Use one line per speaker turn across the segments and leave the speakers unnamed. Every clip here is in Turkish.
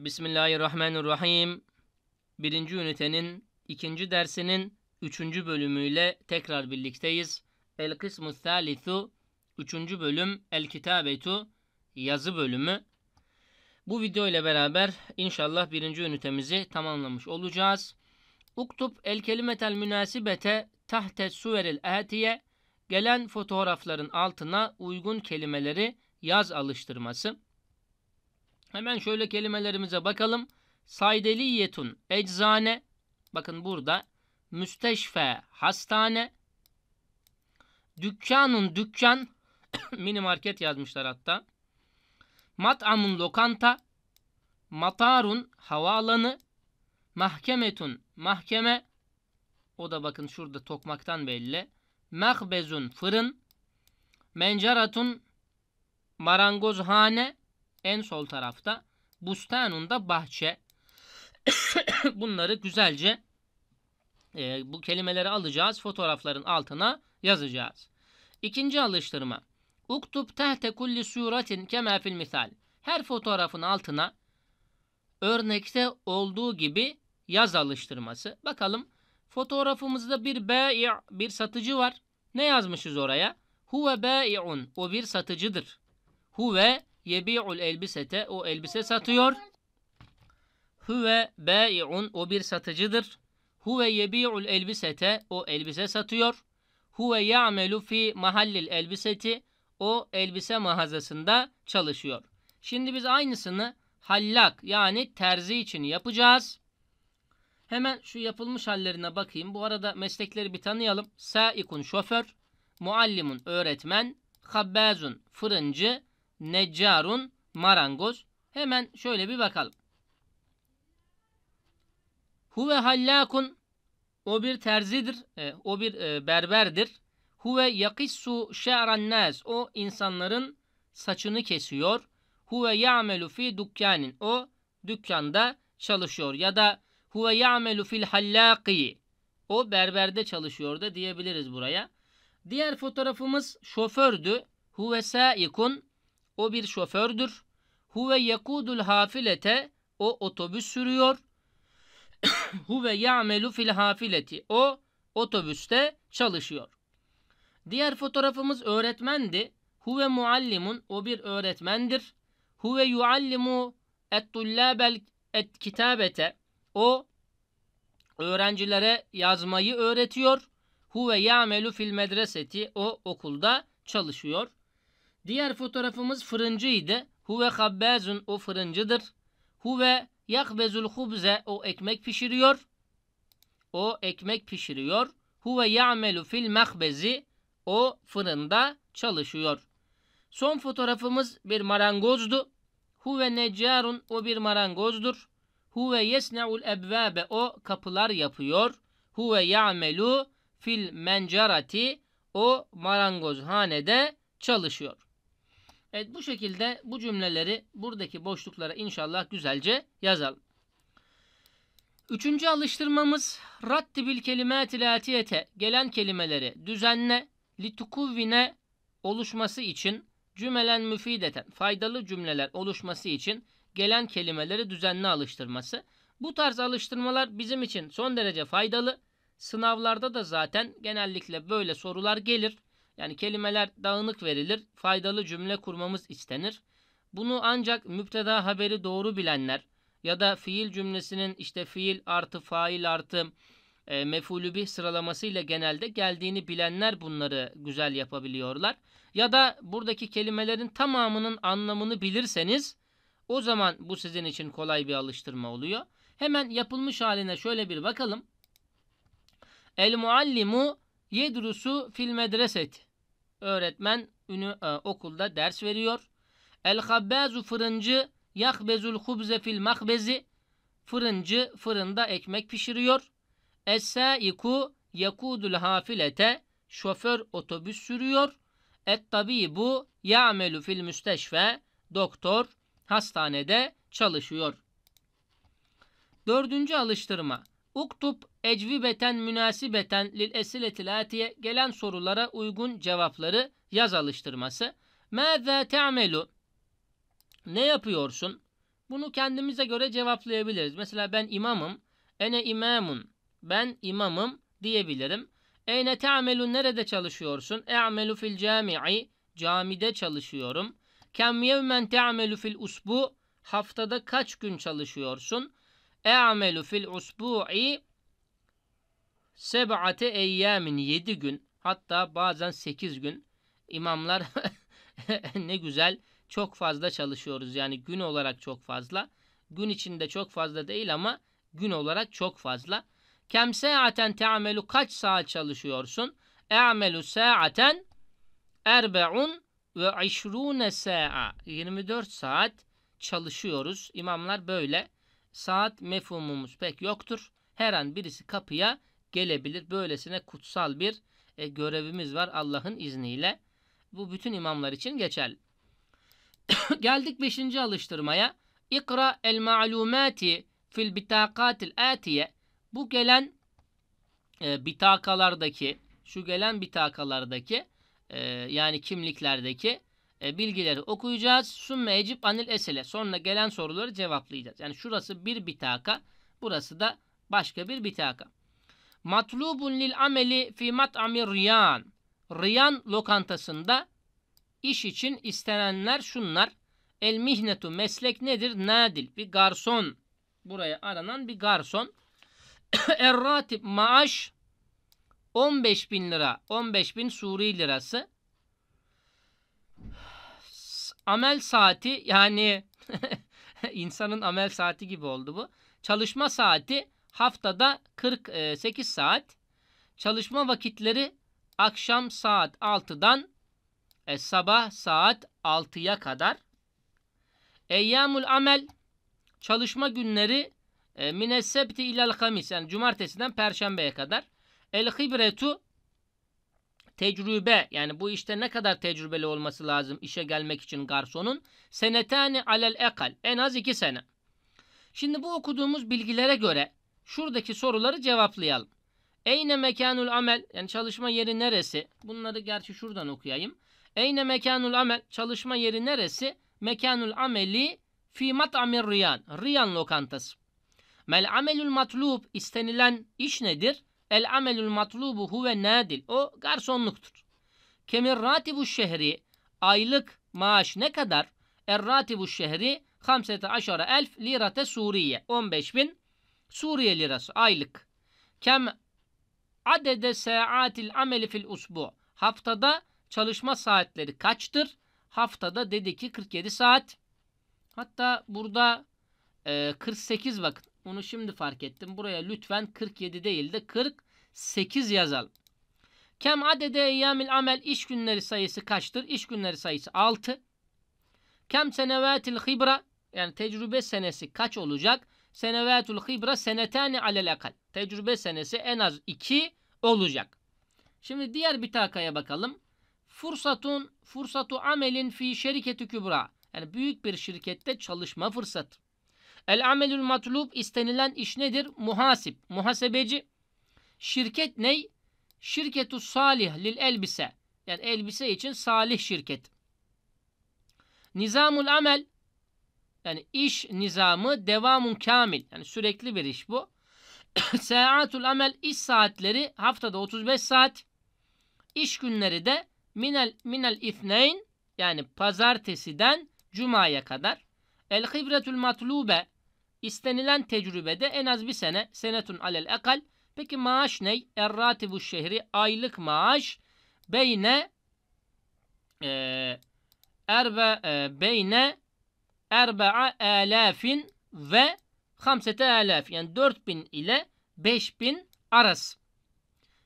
Bismillahirrahmanirrahim. Birinci ünitenin ikinci dersinin üçüncü bölümüyle tekrar birlikteyiz. El kısmu thalithu, üçüncü bölüm el kitabetu, yazı bölümü. Bu video ile beraber inşallah birinci ünitemizi tamamlamış olacağız. Uktub el kelimetel münasibete tahte suveril atiye gelen fotoğrafların altına uygun kelimeleri yaz alıştırması. Hemen şöyle kelimelerimize bakalım. Saydeliyetun eczane. Bakın burada. Müsteşfe hastane. Dükkanun dükkan. mini market yazmışlar hatta. Mat'amun lokanta. Matarun havaalanı. Mahkemetun mahkeme. O da bakın şurada tokmaktan belli. Mehbezun fırın. Mencaratun marangozhane. En sol tarafta. Bustanun da bahçe. Bunları güzelce e, bu kelimeleri alacağız. Fotoğrafların altına yazacağız. İkinci alıştırma. Uktub tehte kulli suratin kema fil misal. Her fotoğrafın altına örnekte olduğu gibi yaz alıştırması. Bakalım fotoğrafımızda bir bayi' bir satıcı var. Ne yazmışız oraya? Huve bayi'un. O bir satıcıdır. Huve Yebi'ul elbisete o elbise satıyor. Huve bai'un o bir satıcıdır. Huve yebi'ul elbisete o elbise satıyor. Huve ya'melu fi mahallil elbiseti o elbise mağazasında çalışıyor. Şimdi biz aynısını hallak yani terzi için yapacağız. Hemen şu yapılmış hallerine bakayım. Bu arada meslekleri bir tanıyalım. Saikun şoför, muallimun öğretmen, habbazun fırıncı, Neccarun marangoz. Hemen şöyle bir bakalım. Huve hallakun o bir terzidir. E, o bir e, berberdir. Huve yakissu şe'ran nas. O insanların saçını kesiyor. Huve ya'melu fi dükkanin. O dükkanda çalışıyor. Ya da huve ya'melu fil hallaki. O berberde çalışıyor da diyebiliriz buraya. Diğer fotoğrafımız şofördü. Huve saikun. O bir şofördür. Huve yekudul hafilete. O otobüs sürüyor. Huve ya'melu fil hafileti. O otobüste çalışıyor. Diğer fotoğrafımız öğretmendi. Huve muallimun. O bir öğretmendir. Huve yuallimu et-tullabel et kitabete. O öğrencilere yazmayı öğretiyor. Huve ya'melu fil medreseti. O okulda çalışıyor. Diğer fotoğrafımız fırıncıydı. Huve habbezun o fırıncıdır. Huve yakbezul hubze o ekmek pişiriyor. O ekmek pişiriyor. Huve ya'melu fil mahbezi o fırında çalışıyor. Son fotoğrafımız bir marangozdu. Huve neccarun o bir marangozdur. Huve yesne'ul ebvabe o kapılar yapıyor. Huve ya'melu fil mencarati o marangozhanede çalışıyor. Evet bu şekilde bu cümleleri buradaki boşluklara inşallah güzelce yazalım. Üçüncü alıştırmamız rattibil kelimatil atiyete gelen kelimeleri düzenle litukuvvine oluşması için cümlen müfideten faydalı cümleler oluşması için gelen kelimeleri düzenli alıştırması. Bu tarz alıştırmalar bizim için son derece faydalı. Sınavlarda da zaten genellikle böyle sorular gelir. Yani kelimeler dağınık verilir, faydalı cümle kurmamız istenir. Bunu ancak müpteda haberi doğru bilenler ya da fiil cümlesinin işte fiil artı fail artı e, mefulü bir sıralamasıyla genelde geldiğini bilenler bunları güzel yapabiliyorlar. Ya da buradaki kelimelerin tamamının anlamını bilirseniz o zaman bu sizin için kolay bir alıştırma oluyor. Hemen yapılmış haline şöyle bir bakalım. El muallimu yedrusu fil medreseti öğretmen ünü, e, okulda ders veriyor. El habbezu fırıncı yakbezul hubze fil mahbezi fırıncı fırında ekmek pişiriyor. Es-saiku yakudul hafilete şoför otobüs sürüyor. Et tabibu ya'melu fil müsteşfe doktor hastanede çalışıyor. Dördüncü alıştırma. Uktub ecvibeten münasibeten lil esiletilatiye gelen sorulara uygun cevapları yaz alıştırması. Mâzâ te'amelu? Ne yapıyorsun? Bunu kendimize göre cevaplayabiliriz. Mesela ben imamım. Ene imamun. Ben imamım diyebilirim. Eyne te'amelun? Nerede çalışıyorsun? E'amelu fil cami'i. Camide çalışıyorum. Kem yevmen te'amelu fil usbu? Haftada kaç gün çalışıyorsun? E'amelu fil usbu'i seb'ate eyyamin yedi gün hatta bazen sekiz gün imamlar ne güzel çok fazla çalışıyoruz. Yani gün olarak çok fazla. Gün içinde çok fazla değil ama gün olarak çok fazla. Kem saaten te'amelu kaç saat çalışıyorsun? E'amelu saaten erbe'un ve işrune sa'a. 24 saat çalışıyoruz. İmamlar böyle saat mefhumumuz pek yoktur. Her an birisi kapıya gelebilir. Böylesine kutsal bir e, görevimiz var Allah'ın izniyle. Bu bütün imamlar için geçerli. Geldik beşinci alıştırmaya. İkra el ma'lumati fil bitakatil atiye. Bu gelen e, bitakalardaki, şu gelen bitakalardaki e, yani kimliklerdeki e, bilgileri okuyacağız. Sümme ecip anil esele. Sonra gelen soruları cevaplayacağız. Yani şurası bir bitaka. Burası da başka bir bitaka. Matlubun lil ameli fi mat'amir riyan. Riyan lokantasında iş için istenenler şunlar. El mihnetu meslek nedir? Nadil. Bir garson. Buraya aranan bir garson. Erratip maaş 15 bin lira. 15 bin Suri lirası amel saati yani insanın amel saati gibi oldu bu. Çalışma saati haftada 48 e, saat. Çalışma vakitleri akşam saat 6'dan e, sabah saat 6'ya kadar. Eyyamul amel çalışma günleri e, minesebti ilal hamis yani cumartesiden perşembeye kadar. El hibretu tecrübe yani bu işte ne kadar tecrübeli olması lazım işe gelmek için garsonun? Senetani alel ekal en az iki sene. Şimdi bu okuduğumuz bilgilere göre şuradaki soruları cevaplayalım. Eyne mekanul amel yani çalışma yeri neresi? Bunları gerçi şuradan okuyayım. Eyne mekanul amel çalışma yeri neresi? Mekanul ameli fi mat'amir riyan. Riyan lokantası. Mel amelul matlub istenilen iş nedir? El amelul matlubu huve nadil. O garsonluktur. Kemir ratibu şehri aylık maaş ne kadar? Er ratibu şehri hamsete aşara elf lirate Suriye. 15 bin Suriye lirası aylık. Kem adede saatil ameli fil usbu. Haftada çalışma saatleri kaçtır? Haftada dedi ki 47 saat. Hatta burada e, 48 bakın. Onu şimdi fark ettim. Buraya lütfen 47 değil de 48 yazalım. Kem adede eyyamil amel iş günleri sayısı kaçtır? İş günleri sayısı 6. Kem senevatil hibra yani tecrübe senesi kaç olacak? Senevatul hibra senetani alel akal. Tecrübe senesi en az 2 olacak. Şimdi diğer bir takaya bakalım. Fursatun fursatu amelin fi şirketi kübra. Yani büyük bir şirkette çalışma fırsatı. El amelül matlub istenilen iş nedir? Muhasip, muhasebeci. Şirket ney? Şirketu salih lil elbise. Yani elbise için salih şirket. Nizamul amel yani iş nizamı devamun kamil. Yani sürekli bir iş bu. Saatul amel iş saatleri haftada 35 saat. İş günleri de minel minel ifneyn yani pazartesiden cumaya kadar. El hibretül matlube istenilen tecrübede en az bir sene senetun alel ekal. Peki maaş ne? Erratibu şehri aylık maaş beyne e, erbe e, beyne erbe'a elafin ve hamsete elaf yani 4000 ile 5000 arası.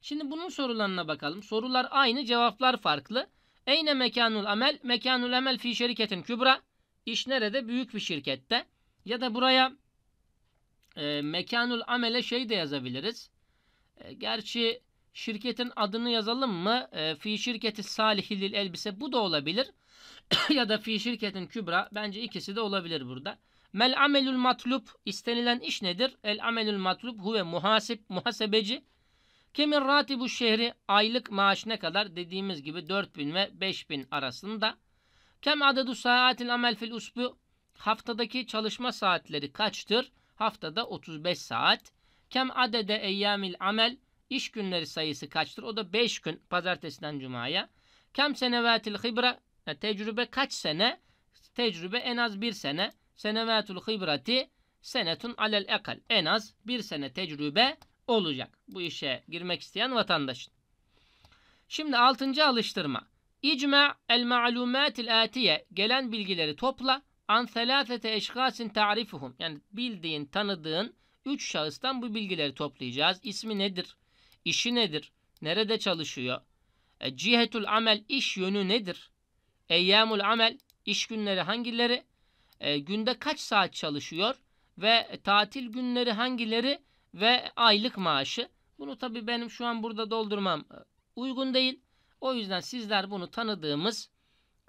Şimdi bunun sorularına bakalım. Sorular aynı, cevaplar farklı. Eyne mekanul amel? Mekanul amel fi şirketin kübra. İş nerede? Büyük bir şirkette. Ya da buraya e, mekanul amele şey de yazabiliriz. E, gerçi şirketin adını yazalım mı? E, fi şirketi salihilil elbise bu da olabilir. ya da fi şirketin kübra bence ikisi de olabilir burada. Mel amelul matlub istenilen iş nedir? El amelul matlub huve muhasip muhasebeci. Kimin ratibu şehri aylık maaş ne kadar? Dediğimiz gibi 4000 ve 5000 arasında. Kem adadu saatil amel fil usbu? Haftadaki çalışma saatleri kaçtır? Haftada 35 saat. Kem adede eyyamil amel? İş günleri sayısı kaçtır? O da 5 gün pazartesiden cumaya. Kem senevatil hibra? Yani e, tecrübe kaç sene? Tecrübe en az bir sene. Senevatul hibrati senetun alel ekal. En az bir sene tecrübe olacak. Bu işe girmek isteyen vatandaşın. Şimdi altıncı alıştırma. İcma el ma'lumatil atiye gelen bilgileri topla an selâfete eşkâsin ta'rifuhum. Yani bildiğin, tanıdığın 3 şahıstan bu bilgileri toplayacağız. İsmi nedir? İşi nedir? Nerede çalışıyor? E, cihetul amel iş yönü nedir? Eyyamul amel iş günleri hangileri? E, günde kaç saat çalışıyor? Ve tatil günleri hangileri? Ve aylık maaşı. Bunu tabii benim şu an burada doldurmam e, uygun değil. O yüzden sizler bunu tanıdığımız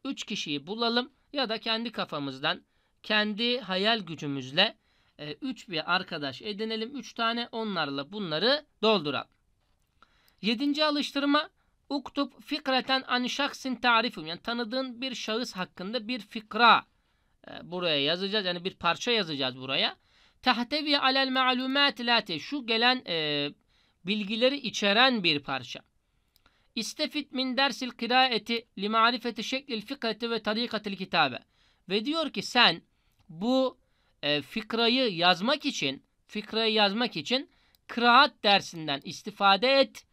üç kişiyi bulalım ya da kendi kafamızdan, kendi hayal gücümüzle 3 e, bir arkadaş edinelim. üç tane onlarla bunları dolduralım. Yedinci alıştırma uktub fikreten an şahsin tarifum. Yani tanıdığın bir şahıs hakkında bir fikra e, buraya yazacağız. Yani bir parça yazacağız buraya. Tehtevi alel me'lumat late. Şu gelen e, bilgileri içeren bir parça. İstefit min dersil kıraeti li marifeti şeklil fıkhati ve tarikatil kitabe. Ve diyor ki sen bu e, fikrayı yazmak için fikrayı yazmak için kıraat dersinden istifade et.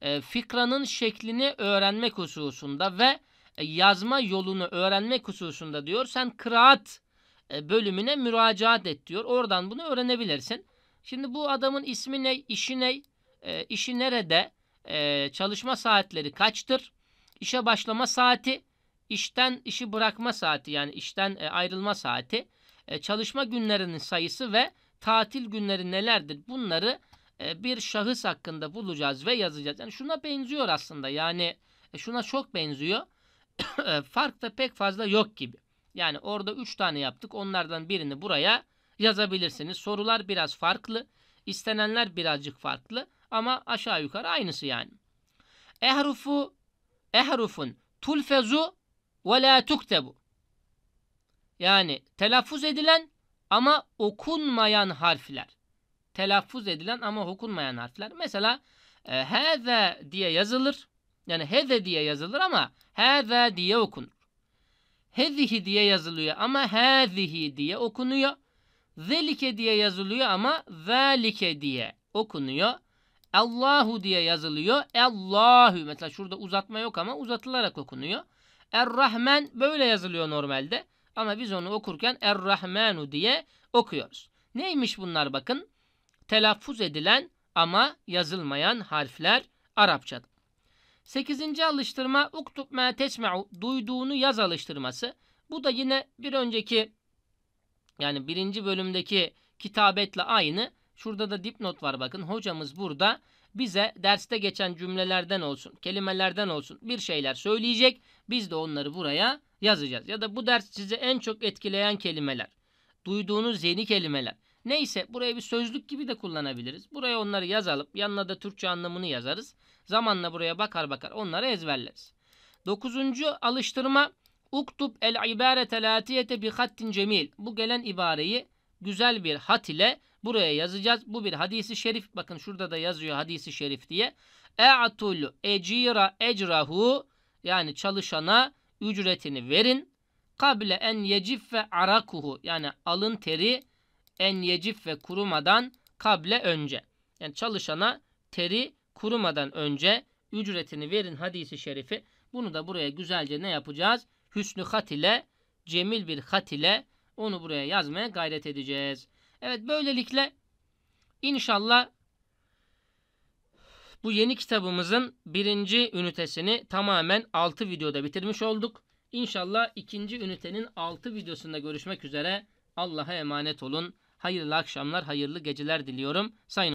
E, fikranın şeklini öğrenmek hususunda ve e, yazma yolunu öğrenmek hususunda diyor. Sen kıraat e, bölümüne müracaat et diyor. Oradan bunu öğrenebilirsin. Şimdi bu adamın ismi ne, işi ne, e, işi nerede, e, çalışma saatleri kaçtır? İşe başlama saati, işten işi bırakma saati yani işten e, ayrılma saati, e, çalışma günlerinin sayısı ve tatil günleri nelerdir? Bunları e, bir şahıs hakkında bulacağız ve yazacağız. Yani şuna benziyor aslında yani e, şuna çok benziyor. E, fark da pek fazla yok gibi. Yani orada 3 tane yaptık. Onlardan birini buraya yazabilirsiniz. Sorular biraz farklı. istenenler birazcık farklı. Ama aşağı yukarı aynısı yani. Ehrufu ehrufun tulfezu ve la tuktebu. Yani telaffuz edilen ama okunmayan harfler. Telaffuz edilen ama okunmayan harfler. Mesela heze diye yazılır. Yani heze diye yazılır ama heze diye okunur. Hezihi diye yazılıyor ama hezihi diye okunuyor. Zelike diye yazılıyor ama zelike diye okunuyor. Allahu diye yazılıyor. Allahu mesela şurada uzatma yok ama uzatılarak okunuyor. Errahman böyle yazılıyor normalde. Ama biz onu okurken Errahmanu diye okuyoruz. Neymiş bunlar bakın? Telaffuz edilen ama yazılmayan harfler Arapçada. Sekizinci alıştırma uktub ma tesma'u duyduğunu yaz alıştırması. Bu da yine bir önceki yani birinci bölümdeki kitabetle aynı. Şurada da dipnot var bakın. Hocamız burada bize derste geçen cümlelerden olsun, kelimelerden olsun bir şeyler söyleyecek. Biz de onları buraya yazacağız. Ya da bu ders sizi en çok etkileyen kelimeler, duyduğunuz yeni kelimeler. Neyse buraya bir sözlük gibi de kullanabiliriz. Buraya onları yazalım. Yanına da Türkçe anlamını yazarız. Zamanla buraya bakar bakar onları ezberleriz. Dokuzuncu alıştırma Uktub el ibarete latiyete bi hattin cemil. Bu gelen ibareyi güzel bir hat ile Buraya yazacağız. Bu bir hadisi şerif. Bakın şurada da yazıyor hadisi şerif diye. E'atul ecira ecrahu yani çalışana ücretini verin. Kable en yecif ve arakuhu yani alın teri en yecif ve kurumadan kable önce. Yani çalışana teri kurumadan önce ücretini verin hadisi şerifi. Bunu da buraya güzelce ne yapacağız? Hüsnü hat ile, cemil bir hat ile onu buraya yazmaya gayret edeceğiz. Evet böylelikle inşallah bu yeni kitabımızın birinci ünitesini tamamen 6 videoda bitirmiş olduk. İnşallah ikinci ünitenin 6 videosunda görüşmek üzere. Allah'a emanet olun. Hayırlı akşamlar, hayırlı geceler diliyorum. Sayın